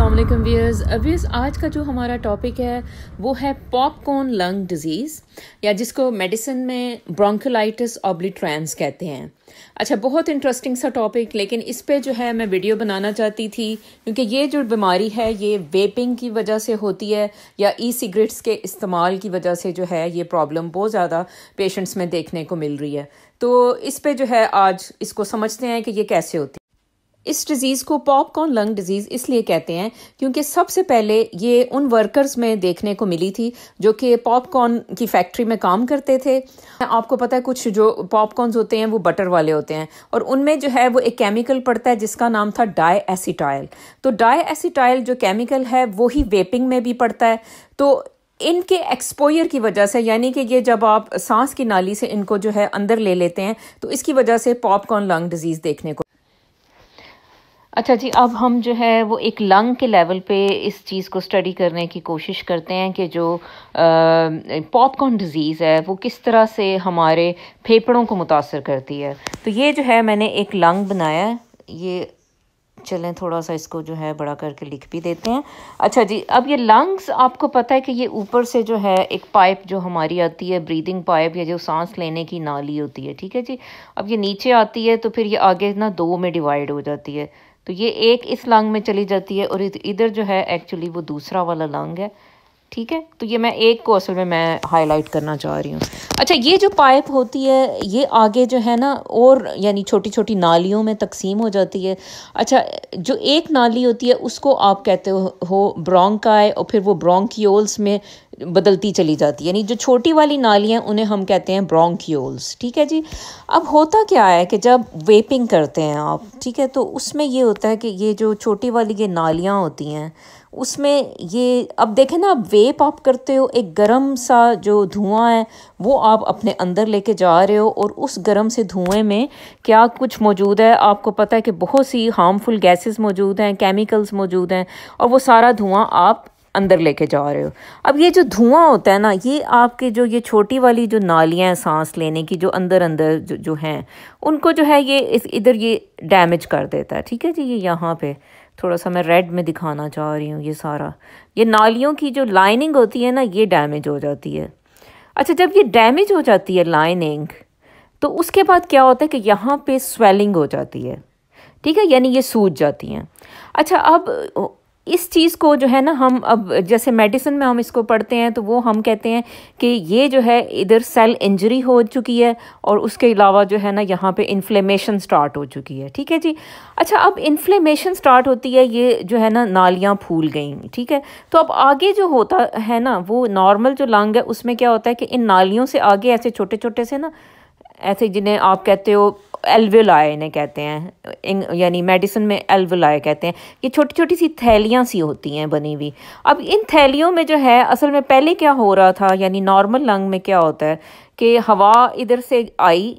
अल्लाम वीयर्स अभी आज का जो हमारा टॉपिक है वो है पॉपकॉर्न लंग डिजीज़ या जिसको मेडिसिन में ब्रोंकोलाइटिस ऑब्लिट्रांस कहते हैं अच्छा बहुत इंटरेस्टिंग सा टॉपिक लेकिन इस पे जो है मैं वीडियो बनाना चाहती थी क्योंकि ये जो बीमारी है ये वेपिंग की वजह से होती है या ई सिगरेट्स के इस्तेमाल की वजह से जो है ये प्रॉब्लम बहुत ज़्यादा पेशेंट्स में देखने को मिल रही है तो इस पर जो है आज इसको समझते हैं कि ये कैसे होती है इस डिज़ीज़ को पॉपकॉर्न लंग डिज़ीज़ इसलिए कहते हैं क्योंकि सबसे पहले ये उन वर्कर्स में देखने को मिली थी जो कि पॉपकॉर्न की फैक्ट्री में काम करते थे आपको पता है कुछ जो पॉपकॉर्नस होते हैं वो बटर वाले होते हैं और उनमें जो है वो एक केमिकल पड़ता है जिसका नाम था डाई एसिटाइल तो डाई एसिटाइल जो केमिकल है वो ही वेपिंग में भी पड़ता है तो इनके एक्सपोयर की वजह से यानी कि ये जब आप सांस की नाली से इनको जो है अंदर ले लेते हैं तो इसकी वजह से पॉपकॉर्न लंग डिजीज़ देखने को अच्छा जी अब हम जो है वो एक लंग के लेवल पे इस चीज़ को स्टडी करने की कोशिश करते हैं कि जो पॉपकॉर्न डिज़ीज़ है वो किस तरह से हमारे फेफड़ों को मुतासर करती है तो ये जो है मैंने एक लंग बनाया है ये चलें थोड़ा सा इसको जो है बड़ा करके लिख भी देते हैं अच्छा जी अब ये लंग्स आपको पता है कि ये ऊपर से जो है एक पाइप जो हमारी आती है ब्रीदिंग पाइप या जो सांस लेने की नाली होती है ठीक है जी अब ये नीचे आती है तो फिर ये आगे ना दो में डिवाइड हो जाती है तो ये एक इस लंग में चली जाती है और इधर जो है एक्चुअली वो दूसरा वाला लंग है ठीक है तो ये मैं एक को असल में मैं हाईलाइट करना चाह रही हूँ अच्छा ये जो पाइप होती है ये आगे जो है ना और यानी छोटी छोटी नालियों में तकसीम हो जाती है अच्छा जो एक नाली होती है उसको आप कहते हो, हो ब्रोंकाई और फिर वो ब्रोंकियोल्स में बदलती चली जाती है यानी जो छोटी वाली नालियाँ उन्हें हम कहते हैं ब्रोंकियोल्स ठीक है जी अब होता क्या है कि जब वेपिंग करते हैं आप ठीक है तो उसमें ये होता है कि ये जो छोटी वाली ये नालियाँ होती हैं उसमें ये अब देखें ना आप वेप आप करते हो एक गर्म सा जो धुआं है वो आप अपने अंदर लेके जा रहे हो और उस गर्म से धुएं में क्या कुछ मौजूद है आपको पता है कि बहुत सी हार्मफुल गैसेस मौजूद हैं केमिकल्स मौजूद हैं और वो सारा धुआं आप अंदर लेके जा रहे हो अब ये जो धुआं होता है ना ये आपके जो ये छोटी वाली जो नालियाँ हैं सांस लेने की जो अंदर अंदर जो जो हैं उनको जो है ये इस इधर ये डैमेज कर देता है ठीक है जी ये यहाँ पे थोड़ा सा मैं रेड में दिखाना चाह रही हूँ ये सारा ये नालियों की जो लाइनिंग होती है ना ये डैमेज हो जाती है अच्छा जब ये डैमेज हो जाती है लाइनिंग तो उसके बाद क्या होता है कि यहाँ पे स्वेलिंग हो जाती है ठीक है यानी ये सूज जाती हैं अच्छा अब इस चीज़ को जो है ना हम अब जैसे मेडिसिन में हम इसको पढ़ते हैं तो वो हम कहते हैं कि ये जो है इधर सेल इंजरी हो चुकी है और उसके अलावा जो है ना यहाँ पे इन्फ्लेमेशन स्टार्ट हो चुकी है ठीक है जी अच्छा अब इन्फ्लेमेशन स्टार्ट होती है ये जो है ना नालियाँ फूल गई ठीक है तो अब आगे जो होता है ना वो नॉर्मल जो लंग है उसमें क्या होता है कि इन नालियों से आगे ऐसे छोटे छोटे से ना ऐसे जिन्हें आप कहते हो एल्वेलाय इन्हें कहते हैं यानी मेडिसिन में एल्वेलाय कहते हैं ये छोटी छोटी सी थैलियाँ सी होती हैं बनी हुई अब इन थैलियों में जो है असल में पहले क्या हो रहा था यानी नॉर्मल लंग में क्या होता है कि हवा इधर से आई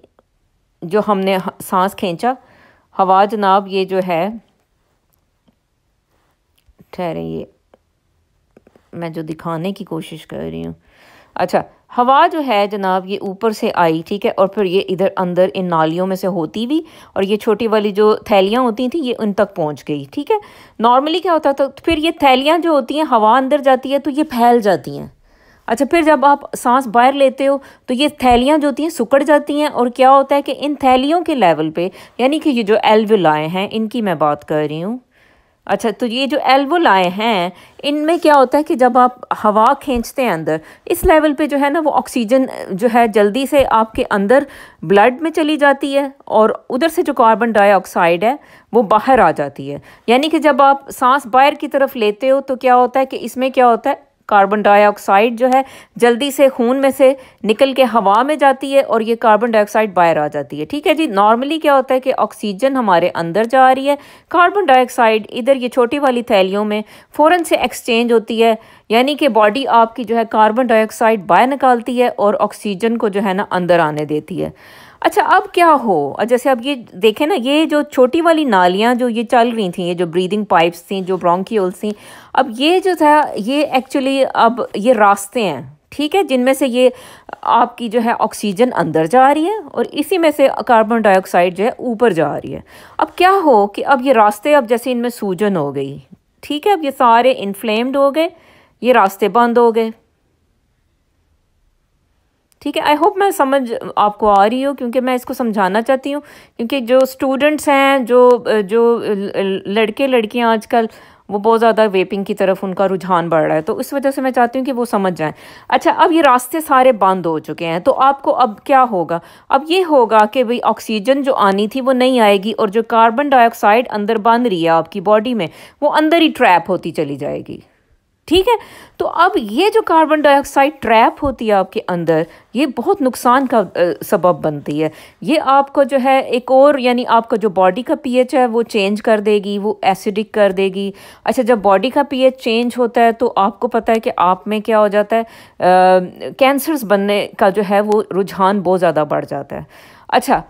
जो हमने सांस खींचा हवा जनाब ये जो है ठहरे ये मैं जो दिखाने की कोशिश कर रही हूँ अच्छा हवा जो है जनाब ये ऊपर से आई ठीक है और फिर ये इधर अंदर इन नालियों में से होती हुई और ये छोटी वाली जो थैलियाँ होती थी ये उन तक पहुँच गई ठीक है नॉर्मली क्या होता था तो फिर ये थैलियाँ जो होती हैं हवा अंदर जाती है तो ये फैल जाती हैं अच्छा फिर जब आप सांस बाहर लेते हो तो ये थैलियाँ जो होती हैं सुकड़ जाती हैं और क्या होता है कि इन थैलियों के लेवल पे यानी कि ये जो एल्विलाएँ हैं इनकी मैं बात कर रही हूँ अच्छा तो ये जो एल्वोलाए हैं इनमें क्या होता है कि जब आप हवा खींचते हैं अंदर इस लेवल पे जो है ना वो ऑक्सीजन जो है जल्दी से आपके अंदर ब्लड में चली जाती है और उधर से जो कार्बन डाइऑक्साइड है वो बाहर आ जाती है यानी कि जब आप सांस बाहर की तरफ लेते हो तो क्या होता है कि इसमें क्या होता है कार्बन डाइऑक्साइड जो है जल्दी से खून में से निकल के हवा में जाती है और ये कार्बन डाइऑक्साइड बाहर आ जाती है ठीक है जी नॉर्मली क्या होता है कि ऑक्सीजन हमारे अंदर जा रही है कार्बन डाइऑक्साइड इधर ये छोटी वाली थैलियों में फ़ौरन से एक्सचेंज होती है यानी कि बॉडी आपकी जो है कार्बन डाइऑक्साइड बाहर निकालती है और ऑक्सीजन को जो है ना अंदर आने देती है अच्छा अब क्या हो जैसे अब ये देखें ना ये जो छोटी वाली नालियाँ जो ये चल रही थी ये जो ब्रीदिंग पाइप्स थी जो ब्रोंकियोल्स थी अब ये जो था ये एक्चुअली अब ये रास्ते हैं ठीक है जिनमें से ये आपकी जो है ऑक्सीजन अंदर जा रही है और इसी में से कार्बन डाइऑक्साइड जो है ऊपर जा रही है अब क्या हो कि अब ये रास्ते अब जैसे इनमें सूजन हो गई ठीक है अब ये सारे इन्फ्लेम्ड हो गए ये रास्ते बंद हो गए ठीक है आई होप मैं समझ आपको आ रही हूँ क्योंकि मैं इसको समझाना चाहती हूँ क्योंकि जो स्टूडेंट्स हैं जो जो लड़के लड़कियाँ आजकल वो बहुत ज़्यादा वेपिंग की तरफ उनका रुझान बढ़ रहा है तो इस वजह से मैं चाहती हूँ कि वो समझ जाएं अच्छा अब ये रास्ते सारे बंद हो चुके हैं तो आपको अब क्या होगा अब ये होगा कि भाई ऑक्सीजन जो आनी थी वो नहीं आएगी और जो कार्बन डाइऑक्साइड अंदर बन रही है आपकी बॉडी में वो अंदर ही ट्रैप होती चली जाएगी ठीक है तो अब ये जो कार्बन डाइऑक्साइड ट्रैप होती है आपके अंदर ये बहुत नुकसान का सबब बनती है ये आपको जो है एक और यानी आपका जो बॉडी का पीएच है वो चेंज कर देगी वो एसिडिक कर देगी अच्छा जब बॉडी का पीएच चेंज होता है तो आपको पता है कि आप में क्या हो जाता है कैंसर्स बनने का जो है वो रुझान बहुत ज़्यादा बढ़ जाता है अच्छा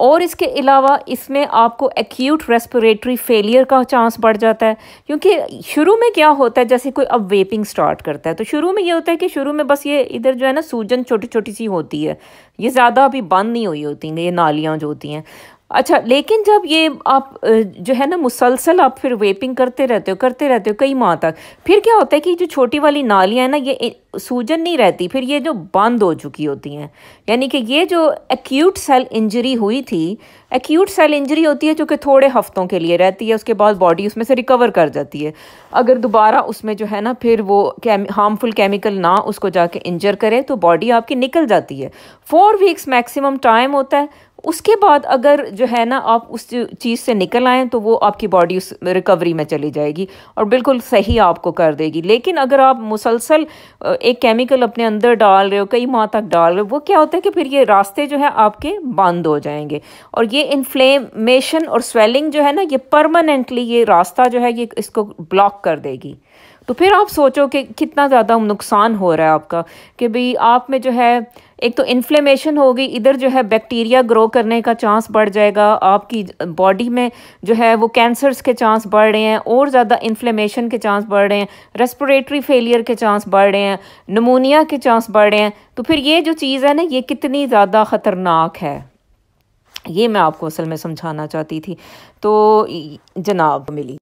और इसके अलावा इसमें आपको एक्यूट रेस्पिरेटरी फेलियर का चांस बढ़ जाता है क्योंकि शुरू में क्या होता है जैसे कोई अब वेपिंग स्टार्ट करता है तो शुरू में ये होता है कि शुरू में बस ये इधर जो है ना सूजन छोटी छोटी सी होती है ये ज़्यादा अभी बंद नहीं हुई होती ये नालियाँ जो होती हैं अच्छा लेकिन जब ये आप जो है ना मुसलसल आप फिर वेपिंग करते रहते हो करते रहते हो कई माह तक फिर क्या होता है कि जो छोटी वाली नालियाँ हैं ना ये सूजन नहीं रहती फिर ये जो बंद हो चुकी होती हैं यानी कि ये जो एक्यूट सेल इंजरी हुई थी एक्यूट सेल इंजरी होती है जो कि थोड़े हफ्तों के लिए रहती है उसके बाद बॉडी उसमें से रिकवर कर जाती है अगर दोबारा उसमें जो है ना फिर वो कैम हार्मफुल केमिकल ना उसको जाके इंजर करे तो बॉडी आपकी निकल जाती है फोर वीक्स मैक्सिमम टाइम होता है उसके बाद अगर जो है ना आप उस चीज़ से निकल आएँ तो वो आपकी बॉडी उस रिकवरी में चली जाएगी और बिल्कुल सही आपको कर देगी लेकिन अगर आप मुसलसल एक केमिकल अपने अंदर डाल रहे हो कई माह तक डाल रहे हो वो क्या होता है कि फिर ये रास्ते जो है आपके बंद हो जाएंगे और ये इन्फ्लेमेशन और स्वेलिंग जो है ना ये परमानेंटली ये रास्ता जो है ये इसको ब्लॉक कर देगी तो फिर आप सोचो कि कितना ज़्यादा नुकसान हो रहा है आपका कि भाई आप में जो है एक तो इन्फ्लेमेशन होगी इधर जो है बैक्टीरिया ग्रो करने का चांस बढ़ जाएगा आपकी बॉडी में जो है वो कैंसर्स के चांस बढ़ रहे हैं और ज़्यादा इन्फ्लेमेशन के चांस बढ़ रहे हैं रेस्पिरेटरी फेलियर के चांस बढ़ रहे हैं नमूनिया के चांस बढ़ रहे हैं तो फिर ये जो चीज़ है ना ये कितनी ज़्यादा ख़तरनाक है ये मैं आपको असल में समझाना चाहती थी तो जनाब मिली